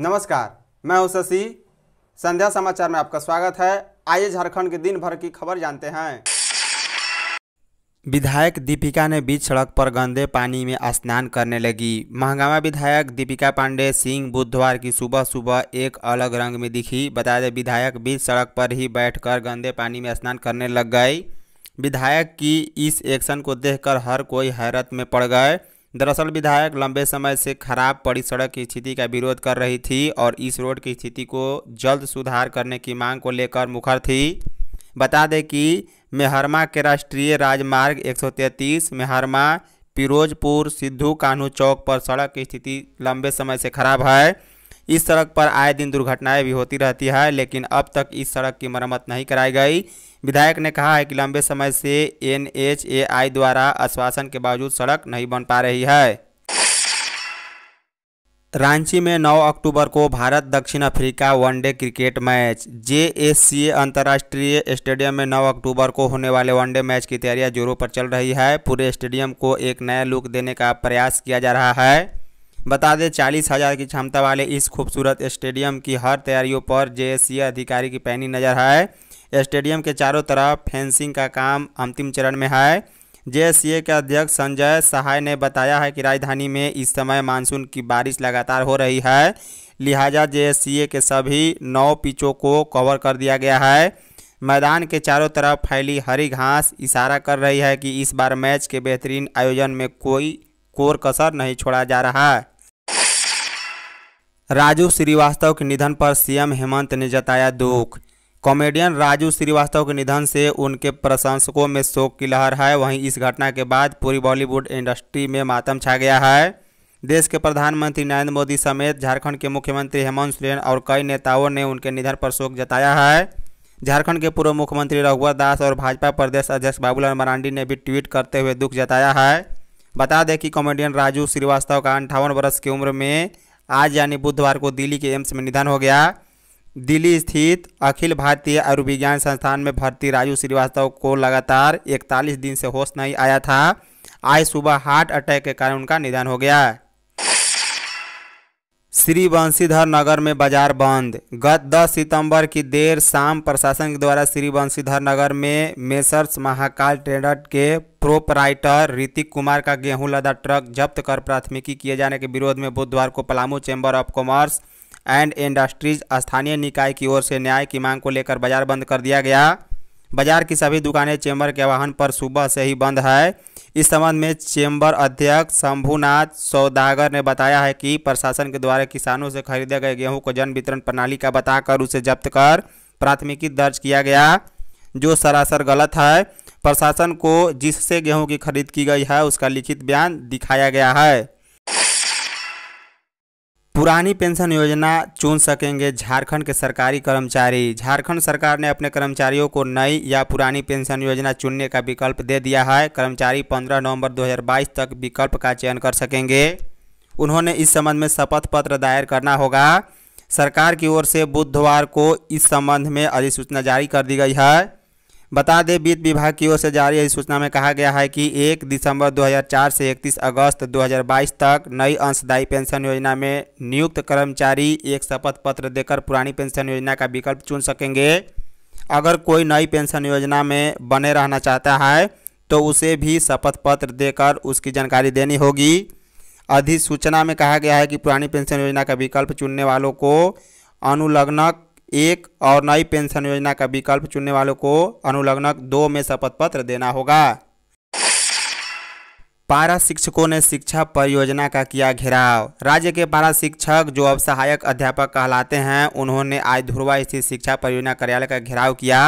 नमस्कार मैं हूं शशि संध्या समाचार में आपका स्वागत है आइए झारखंड के दिन भर की खबर जानते हैं विधायक दीपिका ने बीच सड़क पर गंदे पानी में स्नान करने लगी महंगामा विधायक दीपिका पांडे सिंह बुधवार की सुबह सुबह एक अलग रंग में दिखी बता दें विधायक बीच सड़क पर ही बैठकर गंदे पानी में स्नान करने लग गई विधायक की इस एक्शन को देखकर हर कोई हैरत में पड़ गए दरअसल विधायक लंबे समय से खराब पड़ी सड़क की स्थिति का विरोध कर रही थी और इस रोड की स्थिति को जल्द सुधार करने की मांग को लेकर मुखर थी बता दें कि मेहरमा के राष्ट्रीय राजमार्ग 133 मेहरमा पिरोजपुर सिद्धू कान्हू चौक पर सड़क की स्थिति लंबे समय से खराब है इस सड़क पर आए दिन दुर्घटनाएं भी होती रहती है लेकिन अब तक इस सड़क की मरम्मत नहीं कराई गई विधायक ने कहा है कि लंबे समय से एन एच ए आई द्वारा आश्वासन के बावजूद सड़क नहीं बन पा रही है रांची में 9 अक्टूबर को भारत दक्षिण Africa one day cricket match J S C अंतर्राष्ट्रीय स्टेडियम में 9 अक्टूबर को होने वाले वनडे मैच की तैयारियां जोरों पर चल रही है पूरे स्टेडियम को एक नया लुक देने का प्रयास किया जा रहा है बता दें चालीस हज़ार की क्षमता वाले इस खूबसूरत स्टेडियम की हर तैयारियों पर जे अधिकारी की पैनी नज़र है स्टेडियम के चारों तरफ फेंसिंग का काम अंतिम चरण में है जे के अध्यक्ष संजय सहाय ने बताया है कि राजधानी में इस समय मानसून की बारिश लगातार हो रही है लिहाजा जे के सभी नौ पिचों को कवर कर दिया गया है मैदान के चारों तरफ फैली हरी घास इशारा कर रही है कि इस बार मैच के बेहतरीन आयोजन में कोई कोर कसर नहीं छोड़ा जा रहा है राजू श्रीवास्तव के निधन पर सीएम हेमंत ने जताया दुख कॉमेडियन राजू श्रीवास्तव के निधन से उनके प्रशंसकों में शोक की लहर है वहीं इस घटना के बाद पूरी बॉलीवुड इंडस्ट्री में मातम छा गया है देश के प्रधानमंत्री नरेंद्र मोदी समेत झारखंड के मुख्यमंत्री हेमंत सोरेन और कई नेताओं ने उनके निधन पर शोक जताया है झारखंड के पूर्व मुख्यमंत्री रघुवर दास और भाजपा प्रदेश अध्यक्ष बाबूलाल मरांडी ने भी ट्वीट करते हुए दुख जताया है बता दें कि कॉमेडियन राजू श्रीवास्तव का अंठावन वर्ष की उम्र में आज यानी बुधवार को दिल्ली के एम्स में निधन हो गया दिल्ली स्थित अखिल भारतीय आयुर्विज्ञान संस्थान में भर्ती राजू श्रीवास्तव को लगातार 41 दिन से होश नहीं आया था आज सुबह हार्ट अटैक के कारण उनका निधन हो गया श्री बंशीधर नगर में बाजार बंद गत 10 सितंबर की देर शाम प्रशासन के द्वारा श्री बंशीधर नगर में मेसर्स महाकाल ट्रेडर के प्रोपराइटर ऋतिक कुमार का गेहूं लदा ट्रक जब्त कर प्राथमिकी किए जाने के विरोध में बुधवार को Palamu chamber of commerce and industries स्थानीय निकाय की ओर से न्याय की मांग को लेकर बाजार बंद कर दिया गया बाजार की सभी दुकानें चेंबर के आह्वान पर सुबह से ही बंद है इस संबंध में चेंबर अध्यक्ष शंभुनाथ सौदागर ने बताया है कि प्रशासन के द्वारा किसानों से खरीदे गए गेहूं को जन वितरण प्रणाली का बताकर उसे जब्त कर प्राथमिकी दर्ज किया गया जो सरासर गलत है प्रशासन को जिससे गेहूं की खरीद की गई है उसका लिखित बयान दिखाया गया है पुरानी पेंशन योजना चुन सकेंगे झारखंड के सरकारी कर्मचारी झारखंड सरकार ने अपने कर्मचारियों को नई या पुरानी पेंशन योजना चुनने का विकल्प दे दिया है कर्मचारी 15 नवंबर 2022 तक विकल्प का चयन कर सकेंगे उन्होंने इस संबंध में शपथ पत्र दायर करना होगा सरकार की ओर से बुधवार को इस संबंध में अधिसूचना जारी कर दी गई है बता दें वित्त विभाग की ओर से जारी अधिसूचना में कहा गया है कि 1 दिसंबर 2004 से 31 अगस्त 2022 तक नई अंशदायी पेंशन योजना में नियुक्त कर्मचारी एक शपथ पत्र देकर पुरानी पेंशन योजना का विकल्प चुन सकेंगे अगर कोई नई पेंशन योजना में बने रहना चाहता है तो उसे भी शपथ पत्र देकर उसकी जानकारी देनी होगी अधिसूचना में कहा गया है कि पुरानी पेंशन योजना का विकल्प चुनने वालों को अनुलग्नक एक और नई पेंशन योजना का विकल्प चुनने वालों को अनुलग्नक दो में शपथ पत्र देना होगा पारा शिक्षकों ने शिक्षा परियोजना का किया घेराव राज्य के पारा शिक्षक जो अब सहायक अध्यापक कहलाते हैं उन्होंने आज धुरवा स्थित शिक्षा परियोजना कार्यालय का घेराव किया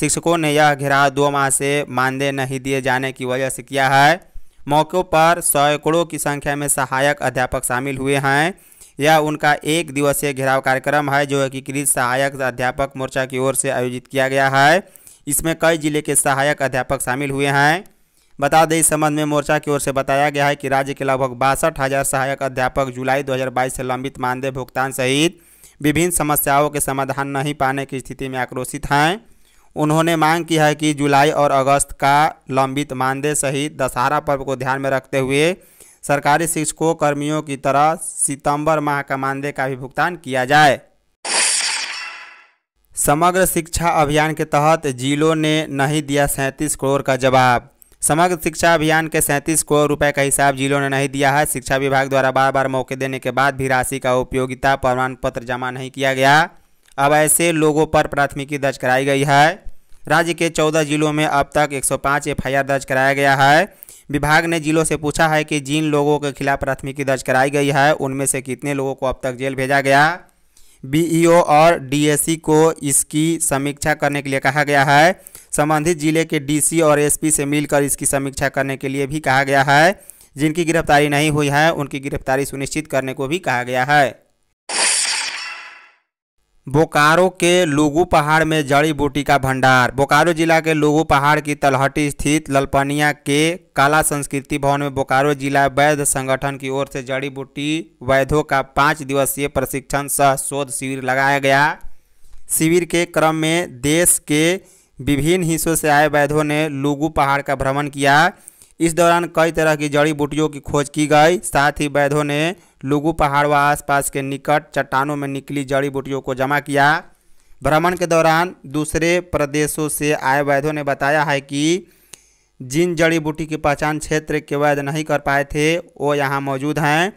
शिक्षकों ने यह घेराव दो माह से मानदेय नहीं दिए जाने की वजह से किया है मौके पर सैकड़ों की संख्या में सहायक अध्यापक शामिल हुए हैं यह उनका एक दिवसीय घेराव कार्यक्रम है जो एकीकृत सहायक अध्यापक मोर्चा की ओर से आयोजित किया गया है इसमें कई जिले के सहायक अध्यापक शामिल हुए हैं बता दें इस संबंध में मोर्चा की ओर से बताया गया है कि राज्य के लगभग बासठ हज़ार सहायक अध्यापक जुलाई 2022 से लंबित मानदेय भुगतान सहित विभिन्न समस्याओं के समाधान नहीं पाने की स्थिति में आक्रोशित हैं उन्होंने मांग की है कि जुलाई और अगस्त का लंबित मानदेय सहित दशहरा पर्व को ध्यान में रखते हुए सरकारी शिक्षकों कर्मियों की तरह सितंबर माह का मानदेय का भी भुगतान किया जाए समग्र शिक्षा अभियान के तहत जिलों ने नहीं दिया सैंतीस करोड़ का जवाब समग्र शिक्षा अभियान के सैंतीस करोड़ रुपए का हिसाब जिलों ने नहीं दिया है शिक्षा विभाग द्वारा बार बार मौके देने के बाद भी राशि का उपयोगिता प्रमाण पत्र जमा नहीं किया गया अब ऐसे लोगों पर प्राथमिकी दर्ज कराई गई है राज्य के चौदह जिलों में अब तक 105 एफआईआर दर्ज कराया गया है विभाग ने जिलों से पूछा है कि जिन लोगों के खिलाफ प्राथमिकी दर्ज कराई गई है उनमें से कितने लोगों को अब तक जेल भेजा गया बीईओ और डीएससी को इसकी समीक्षा करने के लिए कहा गया है संबंधित जिले के डीसी और एसपी से मिलकर इसकी समीक्षा करने के लिए भी कहा गया है जिनकी गिरफ्तारी नहीं हुई है उनकी गिरफ्तारी सुनिश्चित करने को भी कहा गया है बोकारो के लुगू पहाड़ में जड़ी बूटी का भंडार बोकारो जिला के लुगु पहाड़ की तलहटी स्थित ललपनिया के कला संस्कृति भवन में बोकारो जिला वैध संगठन की ओर से जड़ी बूटी वैधों का पाँच दिवसीय प्रशिक्षण सह शोध शिविर लगाया गया शिविर के क्रम में देश के विभिन्न हिस्सों से आए वैधों ने लुगु पहाड़ का भ्रमण किया इस दौरान कई तरह की जड़ी बूटियों की खोज की गई साथ ही वैधों ने लुगु पहाड़ व आसपास के निकट चट्टानों में निकली जड़ी बूटियों को जमा किया भ्रमण के दौरान दूसरे प्रदेशों से आए वैधों ने बताया है कि जिन जड़ी बूटी की पहचान क्षेत्र के वैध नहीं कर पाए थे वो यहाँ मौजूद हैं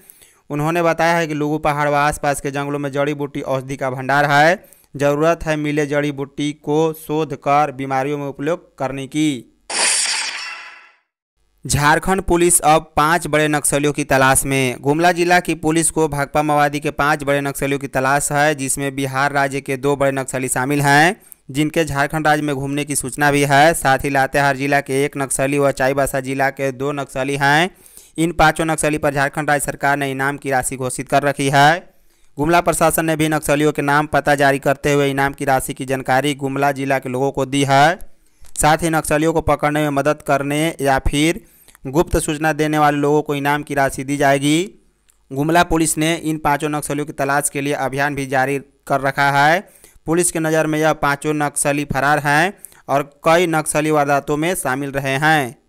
उन्होंने बताया है कि लुगु पहाड़ व आसपास के जंगलों में जड़ी बूटी औषधि का भंडार है ज़रूरत है मिले जड़ी बूटी को शोध कर बीमारियों में उपयोग करने की झारखंड पुलिस अब पांच बड़े नक्सलियों की तलाश में गुमला जिला की पुलिस को भाकपा माओवादी के पांच बड़े नक्सलियों की तलाश है जिसमें बिहार राज्य के दो बड़े नक्सली शामिल हैं जिनके झारखंड राज्य में घूमने की सूचना भी है साथ ही लातेहार जिला के एक नक्सली व चाईबासा जिला के दो नक्सली हैं इन पाँचों नक्सली पर झारखंड राज्य सरकार ने इनाम की राशि घोषित कर रखी है गुमला प्रशासन ने भी नक्सलियों के नाम पता जारी करते हुए इनाम की राशि की जानकारी गुमला जिला के लोगों को दी है साथ ही नक्सलियों को पकड़ने में मदद करने या फिर गुप्त सूचना देने वाले लोगों को इनाम की राशि दी जाएगी गुमला पुलिस ने इन पांचों नक्सलियों की तलाश के लिए अभियान भी जारी कर रखा है पुलिस के नज़र में यह पांचों नक्सली फरार हैं और कई नक्सली वारदातों में शामिल रहे हैं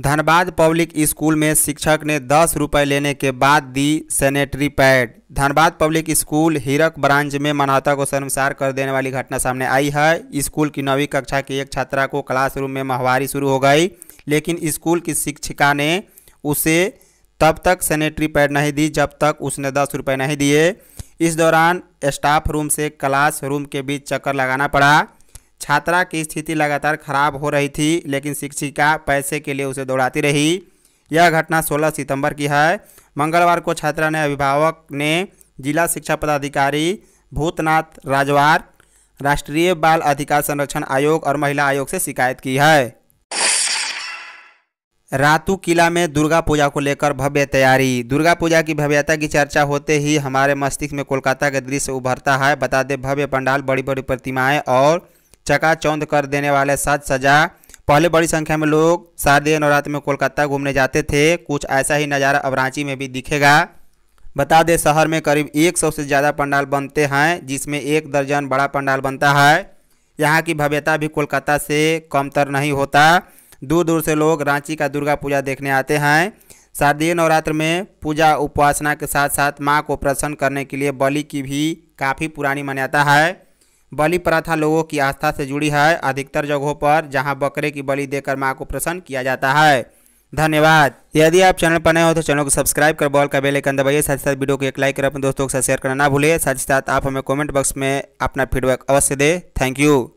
धनबाद पब्लिक स्कूल में शिक्षक ने दस रुपये लेने के बाद दी sanitary pad Dhanbad public school Hirak branch में मानवता को शर्मसार कर देने वाली घटना सामने आई है स्कूल की नौवीं कक्षा की एक छात्रा को क्लासरूम में माहवारी शुरू हो गई लेकिन स्कूल की शिक्षिका ने उसे तब तक सैनिटरी पैड नहीं दी जब तक उसने दस रुपये नहीं दिए इस दौरान स्टाफ रूम से क्लास रूम के बीच चक्कर लगाना पड़ा छात्रा की स्थिति लगातार खराब हो रही थी लेकिन शिक्षिका पैसे के लिए उसे दौड़ाती रही यह घटना 16 सितंबर की है मंगलवार को छात्रा ने अभिभावक ने जिला शिक्षा पदाधिकारी भूतनाथ राजवार राष्ट्रीय बाल अधिकार संरक्षण आयोग और महिला आयोग से शिकायत की है रातू किला में दुर्गा पूजा को लेकर भव्य तैयारी दुर्गा पूजा की भव्यता की चर्चा होते ही हमारे मस्तिष्क में कोलकाता का दृश्य उभरता है बता दें भव्य पंडाल बड़ी बड़ी प्रतिमाएं और चकाचौंध कर देने वाले साज सजा पहले बड़ी संख्या में लोग शारदीय नवरात्र में कोलकाता घूमने जाते थे कुछ ऐसा ही नज़ारा अब रांची में भी दिखेगा बता दें शहर में करीब 100 से ज़्यादा पंडाल बनते हैं जिसमें एक दर्जन बड़ा पंडाल बनता है यहाँ की भव्यता भी कोलकाता से कमतर नहीं होता दूर दूर से लोग रांची का दुर्गा पूजा देखने आते हैं शारदीय नवरात्र में पूजा उपासना के साथ साथ माँ को प्रसन्न करने के लिए बलि की भी काफ़ी पुरानी मान्यता है बलि प्रथा लोगों की आस्था से जुड़ी है अधिकतर जगहों पर जहां बकरे की बलि देकर मां को प्रसन्न किया जाता है धन्यवाद यदि आप चैनल पर नए हो तो चैनल को सब्सक्राइब कर बॉल का बेल आइकन दबाइए साथ ही साथ वीडियो को एक लाइक कर अपने दोस्तों के साथ शेयर करना ना भूलिए साथ ही साथ आप हमें कमेंट बॉक्स में अपना फीडबैक अवश्य दें थैंक यू